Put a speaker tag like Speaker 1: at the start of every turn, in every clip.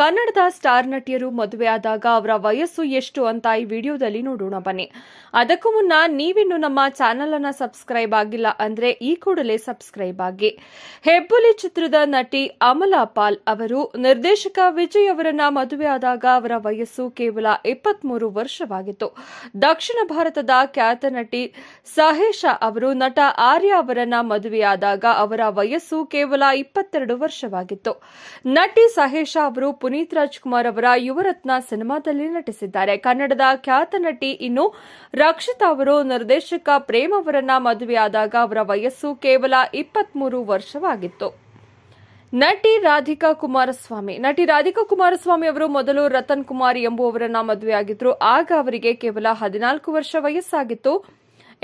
Speaker 1: ಕನ್ನಡದ ಸ್ಟಾರ್ ನಟಿಯರು ಮದುವೆಯಾದಾಗ ಅವರ ವಯಸ್ಸು ಎಷ್ಟು ಅಂತ ಈ ವಿಡಿಯೋದಲ್ಲಿ ನೋಡೋಣ ಬನ್ನಿ ಅದಕ್ಕೂ ಮುನ್ನ ನೀವಿನ್ನು ನಮ್ಮ ಚಾನೆಲ್ ಅನ್ನ ಸಬ್ಸ್ಕ್ರೈಬ್ ಆಗಿಲ್ಲ ಅಂದ್ರೆ ಈ ಕೂಡಲೇ ಸಬ್ಸ್ಕ್ರೈಬ್ ಆಗಿ ಹೆಬ್ಬುಲಿ ಚಿತ್ರದ ನಟಿ ಅಮಲಾ ಪಾಲ್ ಅವರು ನಿರ್ದೇಶಕ ವಿಜಯ್ ಅವರನ್ನ ಮದುವೆಯಾದಾಗ ಅವರ ವಯಸ್ಸು ಕೇವಲ ಇಪ್ಪತ್ಮೂರು ವರ್ಷವಾಗಿತ್ತು ದಕ್ಷಿಣ ಭಾರತದ ಖ್ಯಾತ ನಟಿ ಸಹೇಶ ಅವರು ನಟ ಆರ್ಯ ಅವರನ್ನ ಮದುವೆಯಾದಾಗ ಅವರ ವಯಸ್ಸು ಕೇವಲ ಇಪ್ಪತ್ತೆರಡು ವರ್ಷವಾಗಿತ್ತು ನಟಿ ಸಹೇಶ ಅವರು ಪುನೀತ್ ರಾಜ್ಕುಮಾರ್ ಅವರ ಯುವರತ್ನ ಸಿನಿಮಾದಲ್ಲಿ ನಟಿಸಿದ್ದಾರೆ ಕನ್ನಡದ ಖ್ಯಾತ ನಟಿ ಇನ್ನು ರಕ್ಷಿತಾ ಅವರು ನಿರ್ದೇಶಕ ಪ್ರೇಮ್ ಅವರನ್ನ ಮದುವೆಯಾದಾಗ ಅವರ ವಯಸ್ಸು ಕೇವಲ ಇಪ್ಪತ್ಮೂರು ವರ್ಷವಾಗಿತ್ತು ನಟಿ ರಾಧಿಕಾ ಕುಮಾರಸ್ವಾಮಿ ನಟಿ ರಾಧಿಕಾ ಕುಮಾರಸ್ವಾಮಿ ಅವರು ಮೊದಲು ರತನ್ ಕುಮಾರ್ ಎಂಬುವವರನ್ನ ಮದುವೆಯಾಗಿದ್ರು ಆಗ ಅವರಿಗೆ ಕೇವಲ ಹದಿನಾಲ್ಕು ವರ್ಷ ವಯಸ್ಸಾಗಿತ್ತು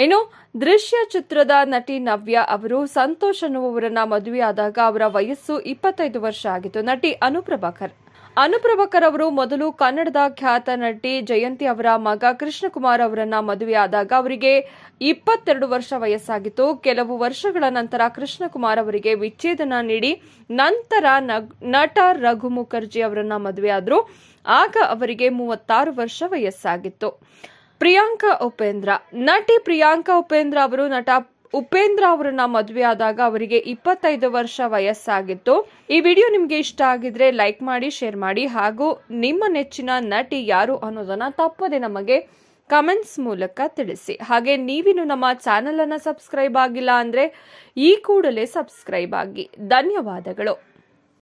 Speaker 1: ಇನ್ನು ದೃಶ್ಯ ಚಿತ್ರದ ನಟಿ ನವ್ಯ ಅವರು ಸಂತೋಷ್ ಅನ್ನುವರನ್ನ ಮದುವೆಯಾದಾಗ ಅವರ ವಯಸ್ಸು ಇಪ್ಪತ್ತೈದು ವರ್ಷ ಆಗಿತ್ತು ನಟಿ ಅನುಪ್ರಭಾಕರ್ ಅನುಪ್ರಭಕರವರು ಮೊದಲು ಕನ್ನಡದ ಖ್ಯಾತ ನಟಿ ಜಯಂತಿ ಅವರ ಮಗ ಕೃಷ್ಣಕುಮಾರ್ ಅವರನ್ನ ಮದುವೆಯಾದಾಗ ಅವರಿಗೆ ಇಪ್ಪತ್ತೆರಡು ವರ್ಷ ವಯಸ್ಸಾಗಿತ್ತು ಕೆಲವು ವರ್ಷಗಳ ನಂತರ ಕೃಷ್ಣಕುಮಾರ್ ಅವರಿಗೆ ವಿಚ್ಛೇದನ ನೀಡಿ ನಂತರ ನಟ ರಘು ಮುಖರ್ಜಿ ಅವರನ್ನ ಮದುವೆಯಾದರು ಆಗ ಅವರಿಗೆ ಮೂವತ್ತಾರು ವರ್ಷ ವಯಸ್ಸಾಗಿತ್ತು ಪ್ರಿಯಾಂಕಾ ಉಪೇಂದ್ರ ನಟಿ ಪ್ರಿಯಾಂಕಾ ಉಪೇಂದ್ರ ಅವರು ನಟ ಉಪೇಂದ್ರ ಅವರನ್ನ ಮದುವೆ ಆದಾಗ ಅವರಿಗೆ ಇಪ್ಪತ್ತೈದು ವರ್ಷ ವಯಸ್ಸಾಗಿತ್ತು ಈ ವಿಡಿಯೋ ನಿಮಗೆ ಇಷ್ಟ ಆಗಿದ್ರೆ ಲೈಕ್ ಮಾಡಿ ಶೇರ್ ಮಾಡಿ ಹಾಗೂ ನಿಮ್ಮ ನೆಚ್ಚಿನ ನಟಿ ಯಾರು ಅನ್ನೋದನ್ನ ತಪ್ಪದೆ ನಮಗೆ ಕಮೆಂಟ್ಸ್ ಮೂಲಕ ತಿಳಿಸಿ ಹಾಗೆ ನೀವಿನ್ನು ನಮ್ಮ ಚಾನೆಲ್ ಅನ್ನ ಸಬ್ಸ್ಕ್ರೈಬ್ ಆಗಿಲ್ಲ ಅಂದ್ರೆ ಈ ಕೂಡಲೇ ಸಬ್ಸ್ಕ್ರೈಬ್ ಆಗಿ ಧನ್ಯವಾದಗಳು